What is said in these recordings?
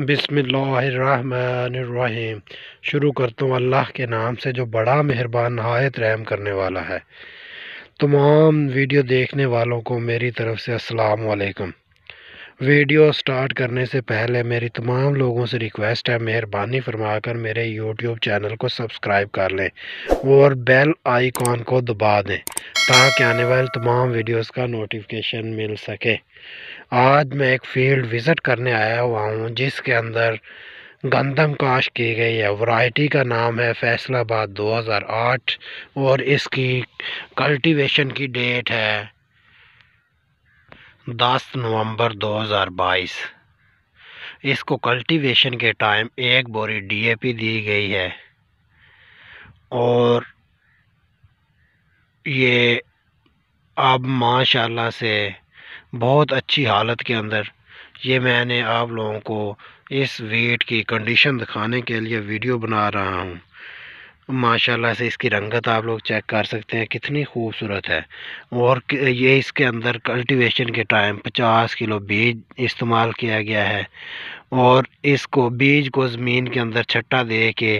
बिसमीम शुरू करता हूँ अल्लाह के नाम से जो बड़ा मेहरबान नहायत रहम करने वाला है तमाम वीडियो देखने वालों को मेरी तरफ़ से असलकम वीडियो स्टार्ट करने से पहले मेरी तमाम लोगों से रिक्वेस्ट है मेहरबानी फरमाकर मेरे यूट्यूब चैनल को सब्सक्राइब कर लें और बेल आइकॉन को दबा दें ताकि आने वाले तमाम वीडियोस का नोटिफिकेशन मिल सके आज मैं एक फील्ड विज़िट करने आया हुआ हूँ जिसके अंदर गंदम काश की गई है वैरायटी का नाम है फैसलाबाद 2008 और इसकी कल्टीवेशन की डेट है दस नवंबर 2022 इसको कल्टीवेशन के टाइम एक बोरी डीएपी दी गई है और ये अब माशाल्लाह से बहुत अच्छी हालत के अंदर ये मैंने आप लोगों को इस वेट की कंडीशन दिखाने के लिए वीडियो बना रहा हूँ माशाल्लाह से इसकी रंगत आप लोग चेक कर सकते हैं कितनी खूबसूरत है और ये इसके अंदर कल्टीवेशन के टाइम 50 किलो बीज इस्तेमाल किया गया है और इसको बीज को ज़मीन के अंदर छट्टा दे के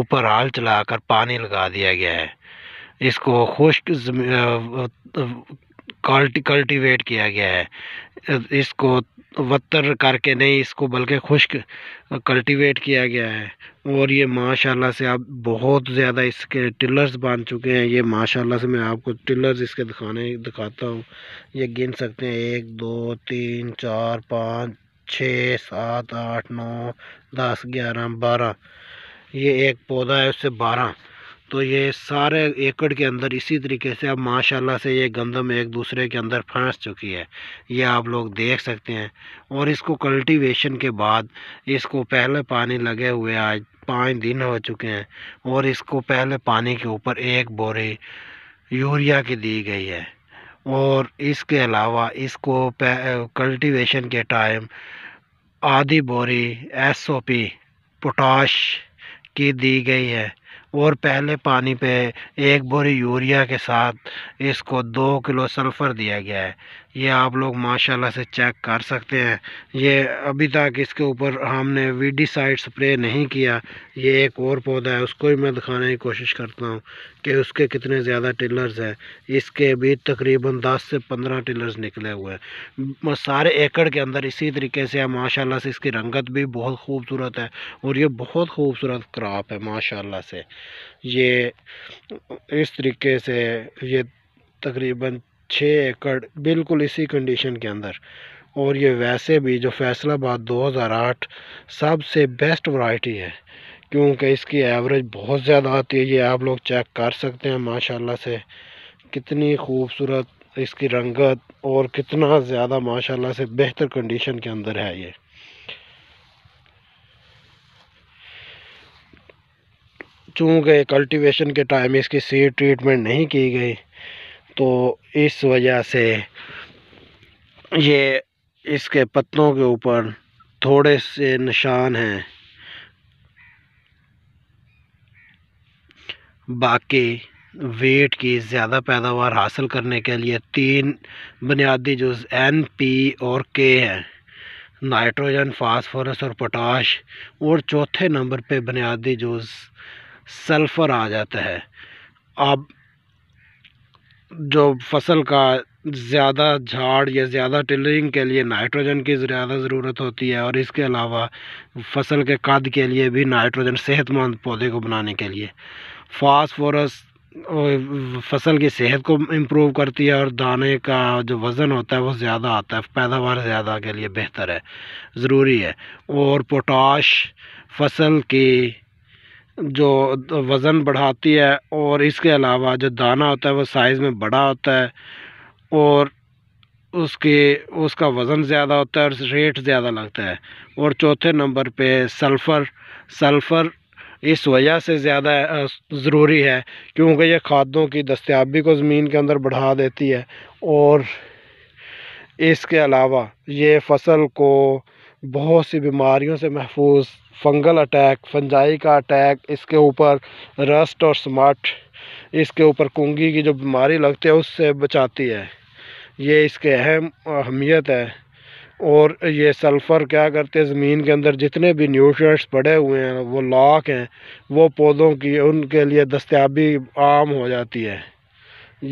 ऊपर हाल चलाकर पानी लगा दिया गया है इसको खुश्क कल्टिवेट किया गया है इसको वत्तर करके नहीं इसको बल्कि खुश्क कल्टीवेट किया गया है और ये माशाल्लाह से आप बहुत ज़्यादा इसके टिलर्स बन चुके हैं ये माशाल्लाह से मैं आपको टिलर्स इसके दिखाने दिखाता हूँ ये गिन सकते हैं एक दो तीन चार पाँच छः सात आठ नौ दस ग्यारह बारह ये एक पौधा है उससे बारह तो ये सारे एकड़ के अंदर इसी तरीके से अब माशाल्लाह से ये गंदम एक दूसरे के अंदर फंस चुकी है ये आप लोग देख सकते हैं और इसको कल्टीवेशन के बाद इसको पहले पानी लगे हुए आज पाँच दिन हो चुके हैं और इसको पहले पानी के ऊपर एक बोरी यूरिया की दी गई है और इसके अलावा इसको कल्टीवेशन के टाइम आधी बोरी एसओपी पोटाश की दी गई है और पहले पानी पे एक बोरी यूरिया के साथ इसको दो किलो सल्फ़र दिया गया है ये आप लोग माशाल्लाह से चेक कर सकते हैं ये अभी तक इसके ऊपर हमने वीडी साइड स्प्रे नहीं किया ये एक और पौधा है उसको भी मैं दिखाने की कोशिश करता हूँ कि उसके कितने ज़्यादा टिलर्स हैं इसके भी तकरीबन 10 से 15 टिलर्स निकले हुए हैं सारे एकड़ के अंदर इसी तरीके से है माशाल्लाह से इसकी रंगत भी बहुत खूबसूरत है और ये बहुत खूबसूरत क्रॉप है माशाला से ये इस तरीके से ये तकरीबन छः एकड़ बिल्कुल इसी कंडीशन के अंदर और ये वैसे भी जो फैसलाबाद 2008 सबसे बेस्ट वैरायटी है क्योंकि इसकी एवरेज बहुत ज़्यादा आती है ये आप लोग चेक कर सकते हैं माशाल्लाह से कितनी खूबसूरत इसकी रंगत और कितना ज़्यादा माशाल्लाह से बेहतर कंडीशन के अंदर है ये चूँकि कल्टीवेशन के टाइम इसकी सीड ट्रीटमेंट नहीं की गई तो इस वजह से ये इसके पत्तों के ऊपर थोड़े से निशान हैं बाकी वेट की ज़्यादा पैदावार हासिल करने के लिए तीन बुनियादी जो एन पी और के हैं नाइट्रोजन फास्फोरस और पोटाश और चौथे नंबर पे बुनियादी जूस सल्फ़र आ जाता है अब जो फसल का ज़्यादा झाड़ या ज़्यादा टिलरिंग के लिए नाइट्रोजन की ज़्यादा ज़रूरत होती है और इसके अलावा फसल के कद के लिए भी नाइट्रोजन सेहतमंद पौधे को बनाने के लिए फास्फोरस फसल की सेहत को इम्प्रूव करती है और दाने का जो वज़न होता है वो ज़्यादा आता है पैदावार ज़्यादा के लिए बेहतर है ज़रूरी है और पोटाश फसल की जो वज़न बढ़ाती है और इसके अलावा जो दाना होता है वो साइज़ में बड़ा होता है और उसके उसका वज़न ज़्यादा होता है और रेट ज़्यादा लगता है और चौथे नंबर पे सल्फ़र सल्फ़र इस वजह से ज़्यादा ज़रूरी है क्योंकि ये खादों की दस्याबी को ज़मीन के अंदर बढ़ा देती है और इसके अलावा ये फसल को बहुत सी बीमारियों से महफूज फंगल अटैक फंजाई का अटैक इसके ऊपर रस्ट और स्मार्ट इसके ऊपर कुंगी की जो बीमारी लगती है उससे बचाती है ये इसके अहम अहमियत है और ये सल्फ़र क्या करते हैं ज़मीन के अंदर जितने भी न्यूट्रिएंट्स पड़े हुए हैं वो लॉक हैं वो पौधों की उनके लिए दस्याबी आम हो जाती है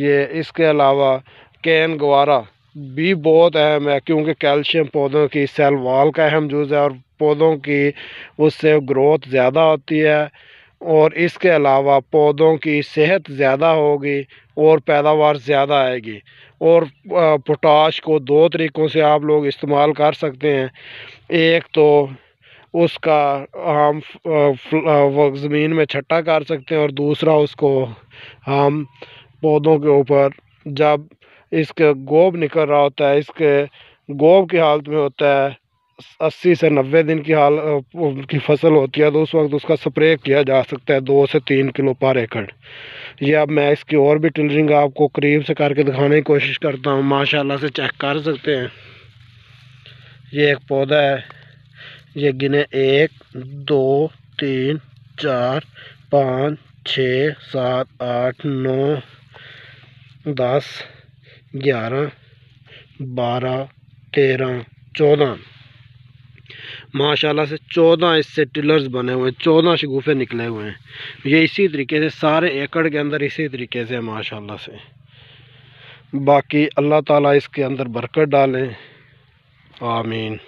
ये इसके अलावा कैन गवारा भी बहुत अहम है क्योंकि कैल्शियम पौधों की सेल वाल का अहम जुज़ है और पौधों की उससे ग्रोथ ज़्यादा होती है और इसके अलावा पौधों की सेहत ज़्यादा होगी और पैदावार ज़्यादा आएगी और पोटाश को दो तरीक़ों से आप लोग इस्तेमाल कर सकते हैं एक तो उसका हम ज़मीन में छट्टा कर सकते हैं और दूसरा उसको हम पौधों के ऊपर जब इसका गोब निकल रहा होता है इसके गोब की हालत में होता है अस्सी से नब्बे दिन की हाल की फसल होती है तो उस वक्त उसका स्प्रे किया जा सकता है दो से तीन किलो पर एकड़ ये अब मैं इसकी और भी टिलरिंग आपको करीब से करके दिखाने की कोशिश करता हूँ माशाल्लाह से चेक कर सकते हैं ये एक पौधा है ये गिने एक दो तीन चार पाँच छ सात आठ नौ दस ग्यारह बारह तेरह चौदह माशाल्लाह से चौदह इससे टिलर्स बने हुए हैं चौदह शगुफे निकले हुए हैं ये इसी तरीके से सारे एकड़ के अंदर इसी तरीके से माशाल्लाह से बाकी अल्लाह ताला इसके अंदर बरकत डालें आमीन